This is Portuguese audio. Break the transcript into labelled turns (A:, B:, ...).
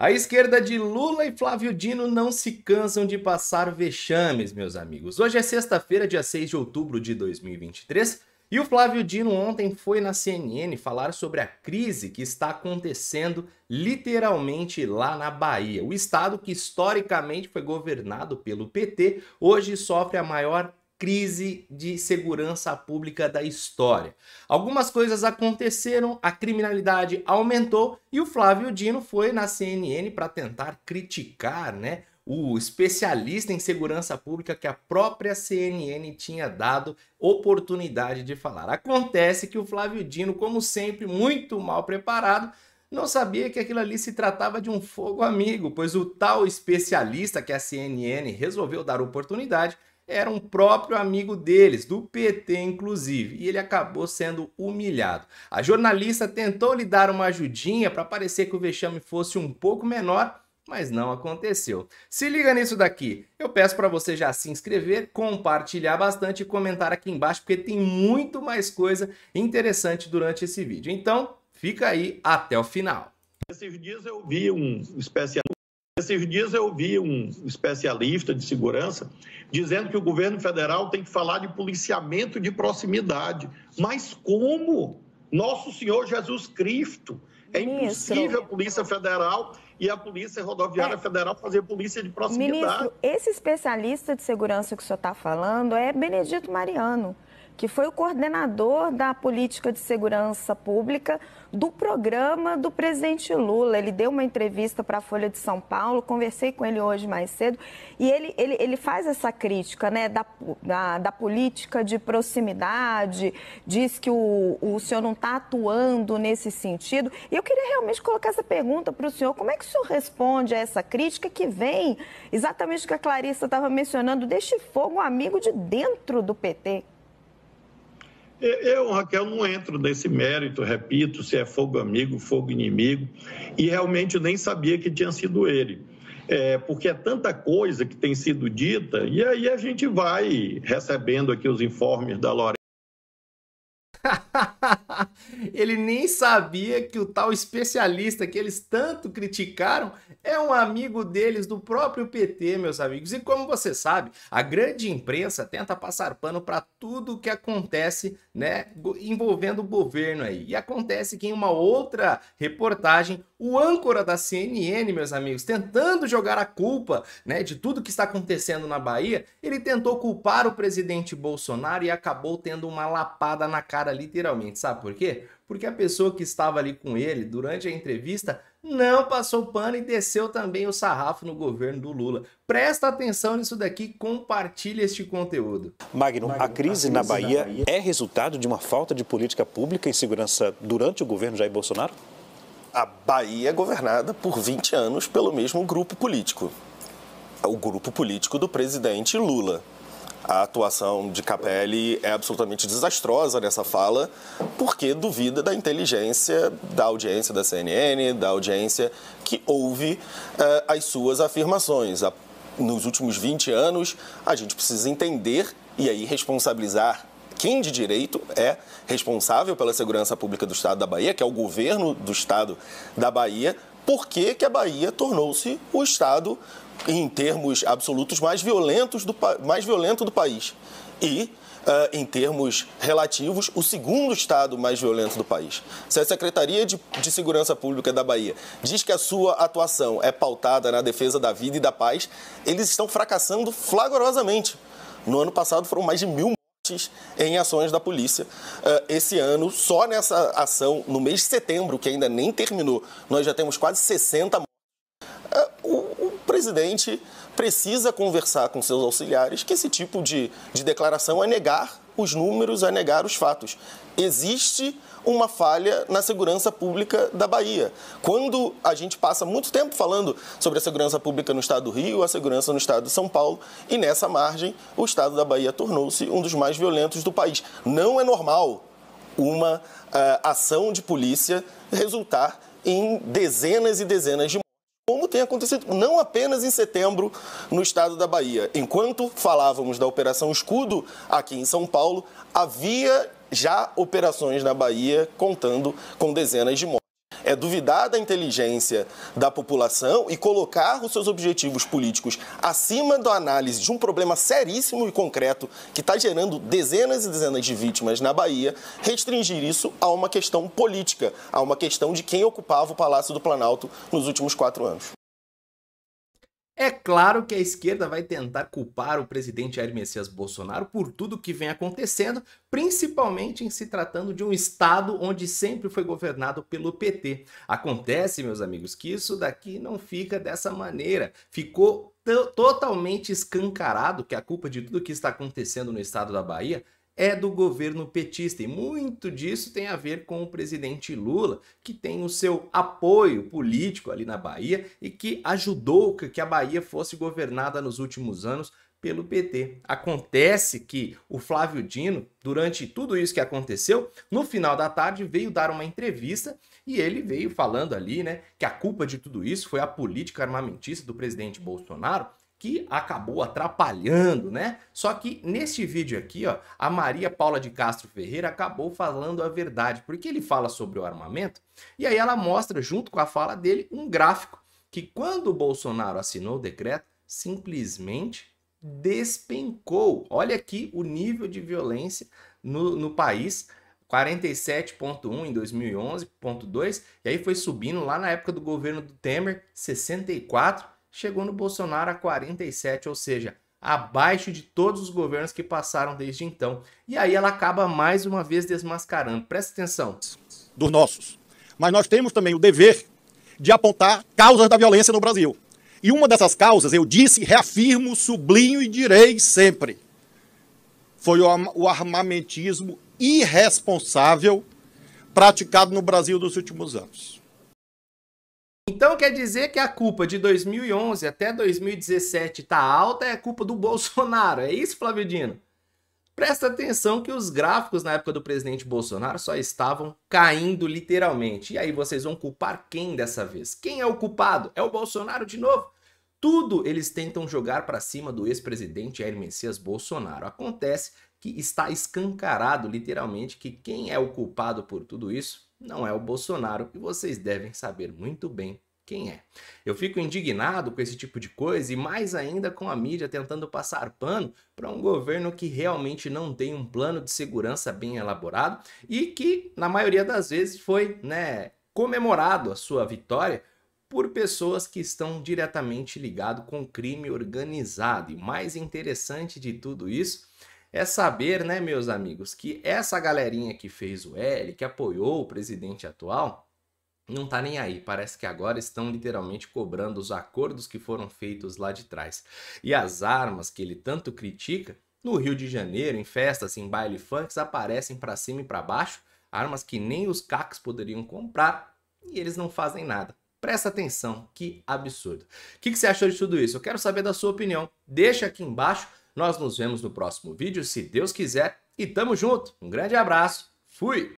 A: A esquerda de Lula e Flávio Dino não se cansam de passar vexames, meus amigos. Hoje é sexta-feira, dia 6 de outubro de 2023, e o Flávio Dino ontem foi na CNN falar sobre a crise que está acontecendo literalmente lá na Bahia. O estado que historicamente foi governado pelo PT hoje sofre a maior crise de segurança pública da história. Algumas coisas aconteceram, a criminalidade aumentou e o Flávio Dino foi na CNN para tentar criticar, né, o especialista em segurança pública que a própria CNN tinha dado oportunidade de falar. Acontece que o Flávio Dino, como sempre, muito mal preparado, não sabia que aquilo ali se tratava de um fogo amigo, pois o tal especialista que a CNN resolveu dar oportunidade era um próprio amigo deles, do PT inclusive, e ele acabou sendo humilhado. A jornalista tentou lhe dar uma ajudinha para parecer que o vexame fosse um pouco menor, mas não aconteceu. Se liga nisso daqui. Eu peço para você já se inscrever, compartilhar bastante e comentar aqui embaixo, porque tem muito mais coisa interessante durante esse vídeo. Então, fica aí até o final.
B: Esses dias eu
A: vi um especial esses dias eu vi um especialista de
B: segurança dizendo que o governo federal tem que falar de policiamento de proximidade. Mas como? Nosso Senhor Jesus Cristo. É Ministro. impossível a Polícia Federal e a Polícia Rodoviária é. Federal fazer polícia de proximidade. Ministro,
A: esse especialista de segurança que o senhor está falando é Benedito Mariano que foi o coordenador da política de segurança pública do programa do presidente Lula. Ele deu uma entrevista para a Folha de São Paulo, conversei com ele hoje mais cedo, e ele, ele, ele faz essa crítica né, da, da, da política de proximidade, diz que o, o senhor não está atuando nesse sentido. E eu queria realmente colocar essa pergunta para o senhor: como é que o senhor responde a essa crítica que vem exatamente o que a Clarissa estava mencionando, deste fogo amigo de dentro do PT?
B: Eu, Raquel, não entro nesse mérito, repito, se é fogo amigo, fogo inimigo, e realmente eu nem sabia que tinha sido ele. É, porque é tanta coisa que tem sido dita, e aí a gente vai recebendo aqui os informes da Lorena.
A: ele nem sabia que o tal especialista que eles tanto criticaram é um amigo deles do próprio PT, meus amigos. E como você sabe, a grande imprensa tenta passar pano para tudo que acontece, né, envolvendo o governo aí. E acontece que em uma outra reportagem, o âncora da CNN, meus amigos, tentando jogar a culpa, né, de tudo que está acontecendo na Bahia, ele tentou culpar o presidente Bolsonaro e acabou tendo uma lapada na cara literalmente. Sabe por quê? porque a pessoa que estava ali com ele durante a entrevista não passou pano e desceu também o sarrafo no governo do Lula. Presta atenção nisso daqui, compartilha este conteúdo. Magno, Magno a, crise a crise, na, Bahia, Bahia é
B: resultado de uma falta de política pública e segurança durante o governo Jair Bolsonaro? A Bahia é governada por 20 anos pelo mesmo grupo político. É o grupo político do presidente Lula a atuação de Capelli é absolutamente desastrosa nessa fala, porque duvida da inteligência da audiência da CNN, da audiência que ouve uh, as suas afirmações. A, nos últimos 20 anos, a gente precisa entender e aí responsabilizar quem de direito é responsável pela segurança pública do Estado da Bahia, que é o governo do Estado da Bahia, por que, que a Bahia tornou-se o estado, em termos absolutos, mais, violentos do, mais violento do país. E Uh, em termos relativos, o segundo estado mais violento do país. Se a Secretaria de, de, Segurança Pública da Bahia diz que a sua atuação é pautada na defesa da vida e da paz, eles estão fracassando flagorosamente. No ano passado foram mais de mil mortes em ações da polícia uh, esse ano. Só nessa ação, no mês de setembro, que ainda nem terminou, nós já temos quase 60 mortes. Uh, o, o presidente precisa conversar com seus auxiliares que esse tipo de, de declaração é negar os números, é negar os fatos. Existe uma falha na segurança pública da Bahia. Quando a gente passa muito tempo falando sobre a segurança pública no estado do Rio, a segurança no estado de São Paulo, e nessa margem, o estado da Bahia tornou-se um dos mais violentos do país. Não é normal uma uh, ação de polícia resultar em dezenas e dezenas de como tem acontecido não apenas em setembro no estado da Bahia. Enquanto falávamos da Operação Escudo aqui em São Paulo, havia já operações na Bahia contando com dezenas de mortes. É duvidar da inteligência da população e colocar os seus objetivos políticos acima da análise de um problema seríssimo e concreto que está gerando dezenas e dezenas de vítimas na Bahia, restringir isso a uma questão política, a uma questão de quem ocupava o Palácio do Planalto
A: nos últimos quatro anos. É claro que a esquerda vai tentar culpar o presidente Jair Messias Bolsonaro por tudo que vem acontecendo, principalmente em se tratando de um estado onde sempre foi governado pelo PT. Acontece, meus amigos, que isso daqui não fica dessa maneira. Ficou totalmente escancarado que a culpa de tudo que está acontecendo no estado da Bahia é do governo petista. E muito disso tem a ver com o presidente Lula, que tem o seu apoio político ali na Bahia e que ajudou que a Bahia fosse governada nos últimos anos pelo PT. Acontece que o Flávio Dino, durante tudo isso que aconteceu, no final da tarde veio dar uma entrevista e ele veio falando ali, né, que a culpa de tudo isso foi a política armamentista do presidente Bolsonaro que acabou atrapalhando, né? Só que neste vídeo aqui, ó, a Maria Paula de Castro Ferreira acabou falando a verdade, porque ele fala sobre o armamento, e aí ela mostra junto com a fala dele um gráfico que quando o Bolsonaro assinou o decreto, simplesmente despencou. Olha aqui o nível de violência no, no país, 47.1 em 2011.2, e aí foi subindo lá na época do governo do Temer, 64 chegou no Bolsonaro a 47, ou seja, abaixo de todos os governos que passaram desde então. E aí ela acaba mais uma vez desmascarando. Presta atenção. Dos nossos. Mas nós temos também o dever de
B: apontar causas da violência no Brasil. E uma dessas causas, eu disse, reafirmo, sublinho e direi sempre, foi o armamentismo
A: irresponsável praticado no Brasil dos últimos anos. Então quer dizer que a culpa de 2011 até 2017 tá alta é culpa do Bolsonaro. É isso, Flávio Dino? Presta atenção que os gráficos na época do presidente Bolsonaro só estavam caindo literalmente. E aí vocês vão culpar quem dessa vez? Quem é o culpado? É o Bolsonaro de novo? Tudo eles tentam jogar para cima do ex-presidente Jair Messias Bolsonaro. Acontece que está escancarado literalmente que quem é o culpado por tudo isso não é o Bolsonaro e vocês devem saber muito bem quem é. Eu fico indignado com esse tipo de coisa e mais ainda com a mídia tentando passar pano para um governo que realmente não tem um plano de segurança bem elaborado e que na maioria das vezes foi, né, comemorado a sua vitória por pessoas que estão diretamente ligadas com crime organizado. E mais interessante de tudo isso é saber, né, meus amigos, que essa galerinha que fez o L, que apoiou o presidente atual, não tá nem aí. Parece que agora estão literalmente cobrando os acordos que foram feitos lá de trás. E as armas que ele tanto critica, no Rio de Janeiro, em festas, em baile funks, aparecem para cima e para baixo, armas que nem os cacos poderiam comprar, e eles não fazem nada. Presta atenção, que absurdo. O que, que você achou de tudo isso? Eu quero saber da sua opinião. Deixa aqui embaixo nós nos vemos no próximo vídeo, se Deus quiser, e tamo junto. Um grande abraço, fui!